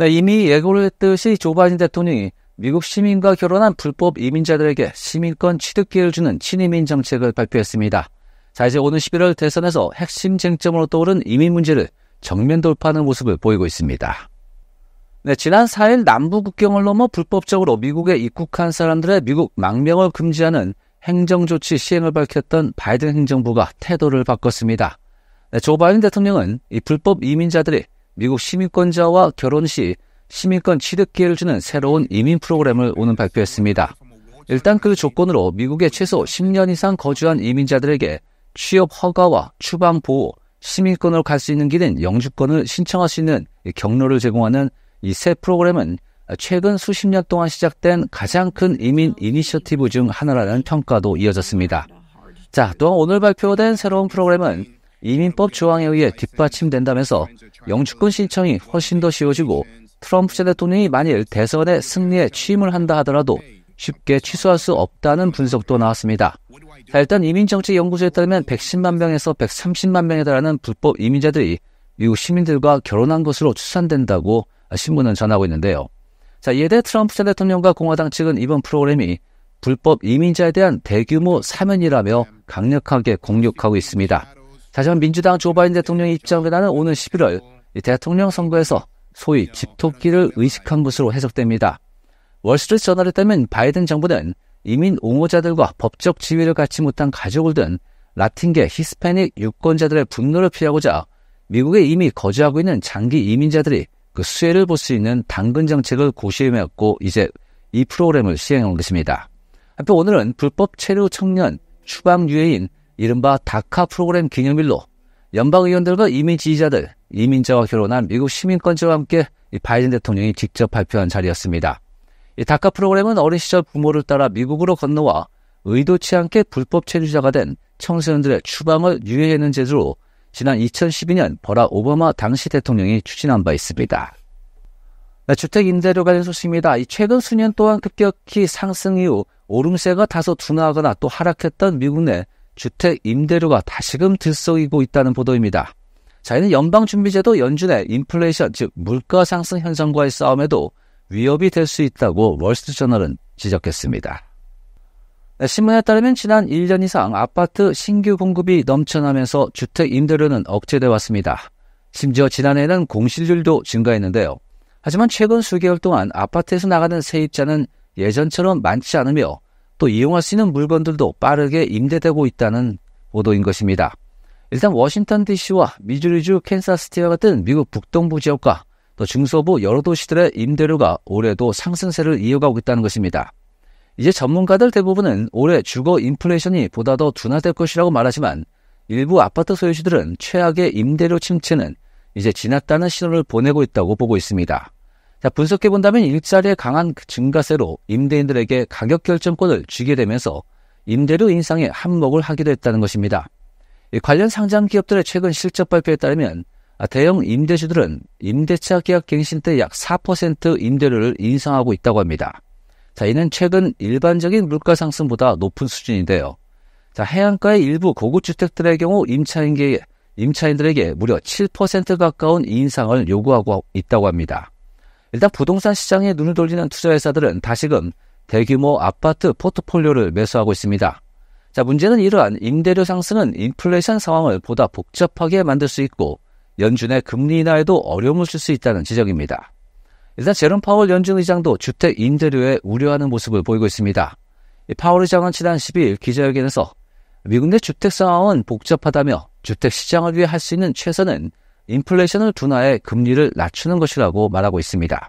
네, 이미 예고를 했듯이 조 바이든 대통령이 미국 시민과 결혼한 불법 이민자들에게 시민권 취득 기회를 주는 친이민 정책을 발표했습니다. 자, 이제 오는 11월 대선에서 핵심 쟁점으로 떠오른 이민 문제를 정면 돌파하는 모습을 보이고 있습니다. 네, 지난 4일 남부 국경을 넘어 불법적으로 미국에 입국한 사람들의 미국 망명을 금지하는 행정조치 시행을 밝혔던 바이든 행정부가 태도를 바꿨습니다. 네, 조 바이든 대통령은 이 불법 이민자들이 미국 시민권자와 결혼 시 시민권 취득 기회를 주는 새로운 이민 프로그램을 오늘 발표했습니다. 일단 그 조건으로 미국에 최소 10년 이상 거주한 이민자들에게 취업 허가와 추방 보호, 시민권으로 갈 수 있는 길인 영주권을 신청할 수 있는 경로를 제공하는 이 새 프로그램은 최근 수십 년 동안 시작된 가장 큰 이민 이니셔티브 중 하나라는 평가도 이어졌습니다. 자, 또한 오늘 발표된 새로운 프로그램은 이민법 조항에 의해 뒷받침된다면서 영주권 신청이 훨씬 더 쉬워지고 트럼프 전 대통령이 만일 대선에 승리에 취임을 한다 하더라도 쉽게 취소할 수 없다는 분석도 나왔습니다. 일단 이민정책연구소에 따르면 110만 명에서 130만 명에 달하는 불법 이민자들이 미국 시민들과 결혼한 것으로 추산된다고 신문은 전하고 있는데요. 자, 이에 대해 트럼프 전 대통령과 공화당 측은 이번 프로그램이 불법 이민자에 대한 대규모 사면이라며 강력하게 공격하고 있습니다. 하지만 민주당 조 바이든 대통령의 입장 보다는 오는 11월 대통령 선거에서 소위 집토끼를 의식한 것으로 해석됩니다. 월스트리트 저널에 따면 바이든 정부는 이민 옹호자들과 법적 지위를 갖지 못한 가족을 든 라틴계 히스패닉 유권자들의 분노를 피하고자 미국에 이미 거주하고 있는 장기 이민자들이 그 수혜를 볼 수 있는 당근 정책을 고심해왔고 이제 이 프로그램을 시행한 것입니다. 한편 오늘은 불법 체류 청년, 추방 유해인, 이른바 다카 프로그램 기념일로 연방의원들과 이민 지지자들, 이민자와 결혼한 미국 시민권자와 함께 바이든 대통령이 직접 발표한 자리였습니다. 이 다카 프로그램은 어린 시절 부모를 따라 미국으로 건너와 의도치 않게 불법 체류자가 된 청소년들의 추방을 유예하는 제도로 지난 2012년 버락 오바마 당시 대통령이 추진한 바 있습니다. 네, 주택 임대료 관련 소식입니다. 최근 수년 동안 급격히 상승 이후 오름세가 다소 둔화하거나 또 하락했던 미국 내 주택 임대료가 다시금 들썩이고 있다는 보도입니다. 자, 이는 연방준비제도 연준의 인플레이션, 즉 물가 상승 현상과의 싸움에도 위협이 될 수 있다고 월스트리트저널은 지적했습니다. 네, 신문에 따르면 지난 1년 이상 아파트 신규 공급이 넘쳐나면서 주택 임대료는 억제돼 왔습니다. 심지어 지난해에는 공실률도 증가했는데요. 하지만 최근 수개월 동안 아파트에서 나가는 세입자는 예전처럼 많지 않으며 또 이용할 수 있는 물건들도 빠르게 임대되고 있다는 보도인 것입니다. 일단 워싱턴 DC와 미주리주 캔사스티와 같은 미국 북동부 지역과 또 중서부 여러 도시들의 임대료가 올해도 상승세를 이어가고 있다는 것입니다. 이제 전문가들 대부분은 올해 주거 인플레이션이 보다 더 둔화될 것이라고 말하지만 일부 아파트 소유주들은 최악의 임대료 침체는 이제 지났다는 신호를 보내고 있다고 보고 있습니다. 자, 분석해본다면 일자리의 강한 그 증가세로 임대인들에게 가격 결정권을 쥐게 되면서 임대료 인상에 한몫을 하기도 했다는 것입니다. 관련 상장 기업들의 최근 실적 발표에 따르면 아, 대형 임대주들은 임대차 계약 갱신 때 약 4% 임대료를 인상하고 있다고 합니다. 자, 이는 최근 일반적인 물가 상승보다 높은 수준인데요. 자, 해안가의 일부 고급 주택들의 경우 임차인에 임차인들에게 무려 7% 가까운 인상을 요구하고 있다고 합니다. 일단 부동산 시장에 눈을 돌리는 투자회사들은 다시금 대규모 아파트 포트폴리오를 매수하고 있습니다. 자, 문제는 이러한 임대료 상승은 인플레이션 상황을 보다 복잡하게 만들 수 있고 연준의 금리 인하에도 어려움을 줄 수 있다는 지적입니다. 일단 제롬 파월 연준 의장도 주택 임대료에 우려하는 모습을 보이고 있습니다. 파월 의장은 지난 12일 기자회견에서 미국 내 주택 상황은 복잡하다며 주택 시장을 위해 할 수 있는 최선은 인플레이션을 둔화해 금리를 낮추는 것이라고 말하고 있습니다.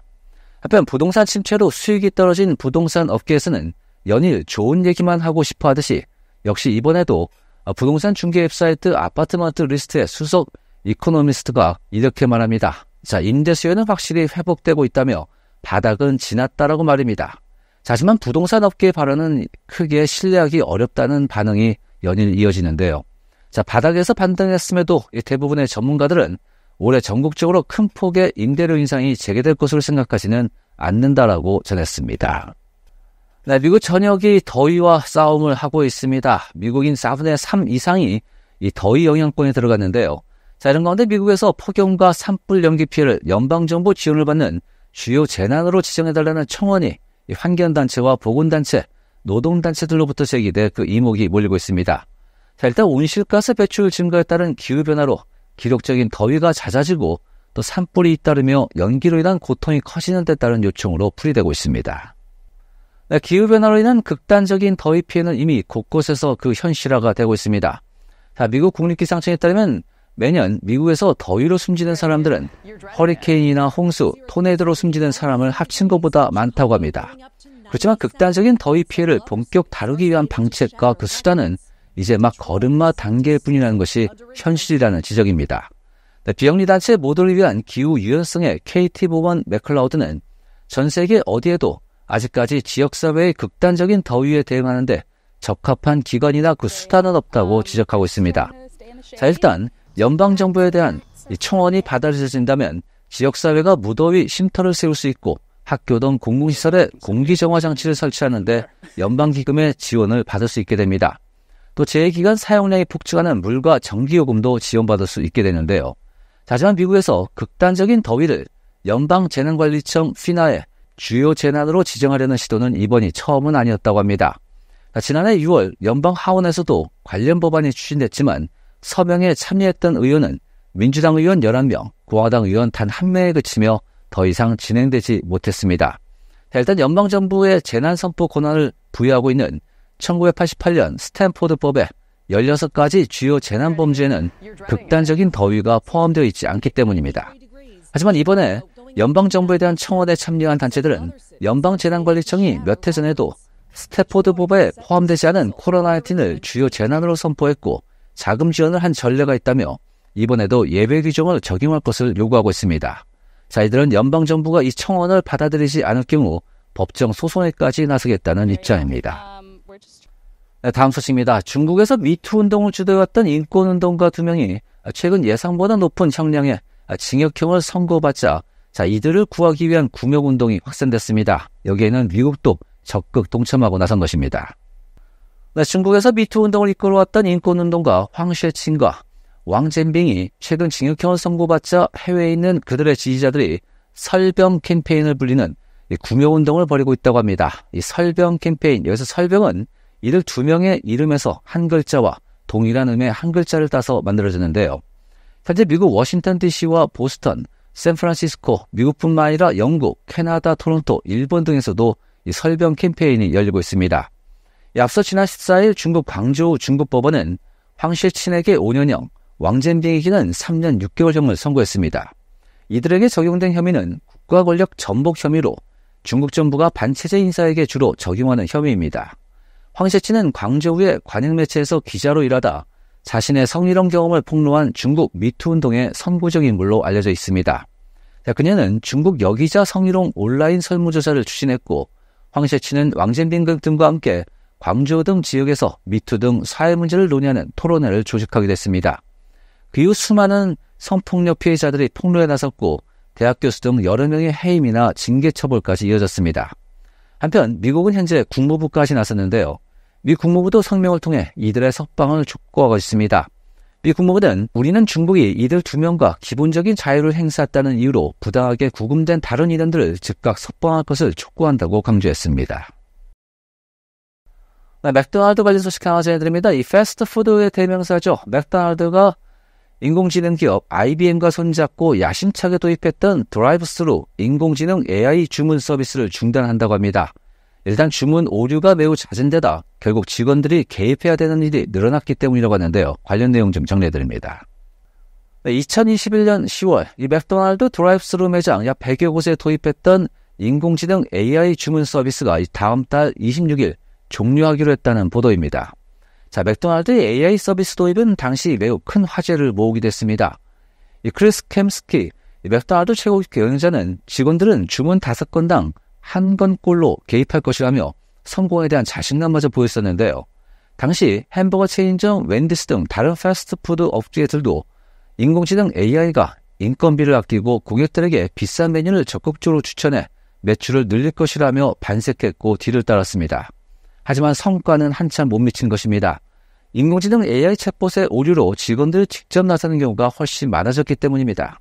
한편 부동산 침체로 수익이 떨어진 부동산 업계에서는 연일 좋은 얘기만 하고 싶어 하듯이 역시 이번에도 부동산 중개 웹사이트 아파트먼트 리스트의 수석 이코노미스트가 이렇게 말합니다. 자, 임대 수요는 확실히 회복되고 있다며 바닥은 지났다라고 말입니다. 하지만 부동산 업계의 발언은 크게 신뢰하기 어렵다는 반응이 연일 이어지는데요. 자, 바닥에서 반등했음에도 대부분의 전문가들은 올해 전국적으로 큰 폭의 임대료 인상이 재개될 것으로 생각하지는 않는다라고 전했습니다. 네, 미국 전역이 더위와 싸움을 하고 있습니다. 미국인 4분의 3 이상이 이 더위 영향권에 들어갔는데요. 자, 이런 가운데 미국에서 폭염과 산불 연기 피해를 연방정부 지원을 받는 주요 재난으로 지정해달라는 청원이 환경단체와 보건단체, 노동단체들로부터 제기돼 그 이목이 몰리고 있습니다. 자, 일단 온실가스 배출 증가에 따른 기후변화로 기록적인 더위가 잦아지고 또 산불이 잇따르며 연기로 인한 고통이 커지는 데 따른 요청으로 풀이되고 있습니다. 네, 기후변화로 인한 극단적인 더위 피해는 이미 곳곳에서 그 현실화가 되고 있습니다. 자, 미국 국립기상청에 따르면 매년 미국에서 더위로 숨지는 사람들은 허리케인이나 홍수, 토네이도로 숨지는 사람을 합친 것보다 많다고 합니다. 그렇지만 극단적인 더위 피해를 본격 다루기 위한 방책과 그 수단은 이제 막 그렇죠. 걸음마 단계일 뿐이라는 것이 현실이라는 지적입니다. 네, 비영리단체 모두를 위한 기후 유연성의 KT 보먼 맥클라우드는 전 세계 어디에도 아직까지 지역사회의 극단적인 더위에 대응하는 데 적합한 기관이나 그 수단은 없다고 um, 지적하고 있습니다. 자, 일단 연방정부에 대한 청원이 받아들여진다면 지역사회가 무더위 쉼터를 세울 수 있고 학교 등 공공시설에 공기정화 장치를 설치하는데 연방기금의 지원을 받을 수 있게 됩니다. 또재해기간 사용량이 폭증하는 물과 전기요금도 지원받을 수 있게 되는데요. 하지만 미국에서 극단적인 더위를 연방재난관리청 피나의 주요 재난으로 지정하려는 시도는 이번이 처음은 아니었다고 합니다. 지난해 6월 연방 하원에서도 관련 법안이 추진됐지만 서명에 참여했던 의원은 민주당 의원 11명, 공화당 의원 단 1명에 그치며 더 이상 진행되지 못했습니다. 일단 연방정부의 재난선포 권한을 부여하고 있는 1988년 스탠포드법에 16가지 주요 재난 범죄에는 극단적인 더위가 포함되어 있지 않기 때문입니다. 하지만 이번에 연방정부에 대한 청원에 참여한 단체들은 연방재난관리청이 몇 해 전에도 스탠포드법에 포함되지 않은 코로나19을 주요 재난으로 선포했고 자금 지원을 한 전례가 있다며 이번에도 예외 규정을 적용할 것을 요구하고 있습니다. 자, 이들은 연방정부가 이 청원을 받아들이지 않을 경우 법정 소송에까지 나서겠다는 입장입니다. 네, 다음 소식입니다. 중국에서 미투 운동을 주도해왔던 인권운동가 두 명이 최근 예상보다 높은 형량의 징역형을 선고받자 자 이들을 구하기 위한 구명운동이 확산됐습니다. 여기에는 미국도 적극 동참하고 나선 것입니다. 네, 중국에서 미투 운동을 이끌어왔던 인권운동가 황쉐친과 왕젠빙이 최근 징역형을 선고받자 해외에 있는 그들의 지지자들이 설병 캠페인을 불리는 구명운동을 벌이고 있다고 합니다. 이 설병 캠페인, 여기서 설병은 이를 두 명의 이름에서 한 글자와 동일한 음의 한 글자를 따서 만들어졌는데요 현재 미국 워싱턴 DC와 보스턴, 샌프란시스코, 미국뿐만 아니라 영국, 캐나다, 토론토, 일본 등에서도 이 설병 캠페인이 열리고 있습니다. 앞서 지난 14일 중국 광저우 중국 법원은 황실친에게 5년형, 왕젠빙에게는 3년 6개월형을 선고했습니다. 이들에게 적용된 혐의는 국가 권력 전복 혐의로 중국 정부가 반체제 인사에게 주로 적용하는 혐의입니다. 황세치는 광저우의 관행매체에서 기자로 일하다 자신의 성희롱 경험을 폭로한 중국 미투 운동의 선구적 인물로 알려져 있습니다. 그녀는 중국 여기자 성희롱 온라인 설문조사를 추진했고 황세치는 왕젠빙 등과 함께 광저우 등 지역에서 미투 등 사회 문제를 논의하는 토론회를 조직하게 됐습니다. 그 이후 수많은 성폭력 피해자들이 폭로에 나섰고 대학 교수 등 여러 명의 해임이나 징계 처벌까지 이어졌습니다. 한편 미국은 현재 국무부까지 나섰는데요. 미 국무부도 성명을 통해 이들의 석방을 촉구하고 있습니다. 미 국무부는 우리는 중국이 이들 두 명과 기본적인 자유를 행사했다는 이유로 부당하게 구금된 다른 이단들을 즉각 석방할 것을 촉구한다고 강조했습니다. 네, 맥도날드 관련 소식 하나 전해드립니다. 이 패스트푸드의 대명사죠. 맥도날드가 인공지능 기업 IBM과 손잡고 야심차게 도입했던 드라이브스루 인공지능 AI 주문 서비스를 중단한다고 합니다. 일단 주문 오류가 매우 잦은 데다 결국 직원들이 개입해야 되는 일이 늘어났기 때문이라고 하는데요. 관련 내용 좀 정리해드립니다. 2021년 10월 이 맥도날드 드라이브스루 매장 약 100여 곳에 도입했던 인공지능 AI 주문 서비스가 다음 달 26일 종료하기로 했다는 보도입니다. 자, 맥도날드의 AI 서비스 도입은 당시 매우 큰 화제를 모으기도 했습니다. 이 크리스 캠스키, 이 맥도날드 최고 경영자는 직원들은 주문 5건당 한 건꼴로 개입할 것이라며 성공에 대한 자신감마저 보였었는데요. 당시 햄버거 체인점 웬디스 등 다른 패스트푸드 업체들도 인공지능 AI가 인건비를 아끼고 고객들에게 비싼 메뉴를 적극적으로 추천해 매출을 늘릴 것이라며 반색했고 뒤를 따랐습니다. 하지만 성과는 한참 못 미친 것입니다. 인공지능 AI 챗봇의 오류로 직원들이 직접 나서는 경우가 훨씬 많아졌기 때문입니다.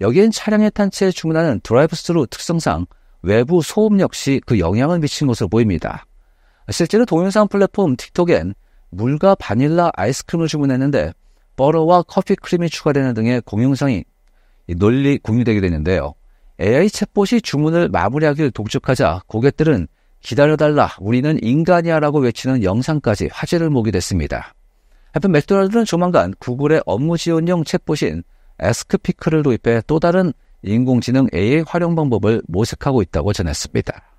여기엔 차량에 탄 채 주문하는 드라이브스루 특성상 외부 소음 역시 그 영향을 미친 것으로 보입니다. 실제로 동영상 플랫폼 틱톡엔 물과 바닐라 아이스크림을 주문했는데 버러와 커피 크림이 추가되는 등의 공용성이 논리 공유되게 되는데요. AI 챗봇이 주문을 마무리하기를 독촉하자 고객들은 기다려달라, 우리는 인간이야 라고 외치는 영상까지 화제를 모게 됐습니다. 하여튼 맥도날드는 조만간 구글의 업무 지원용 챗봇인 에스크피크를 도입해 또 다른 인공지능 AI 활용 방법을 모색하고 있다고 전했습니다.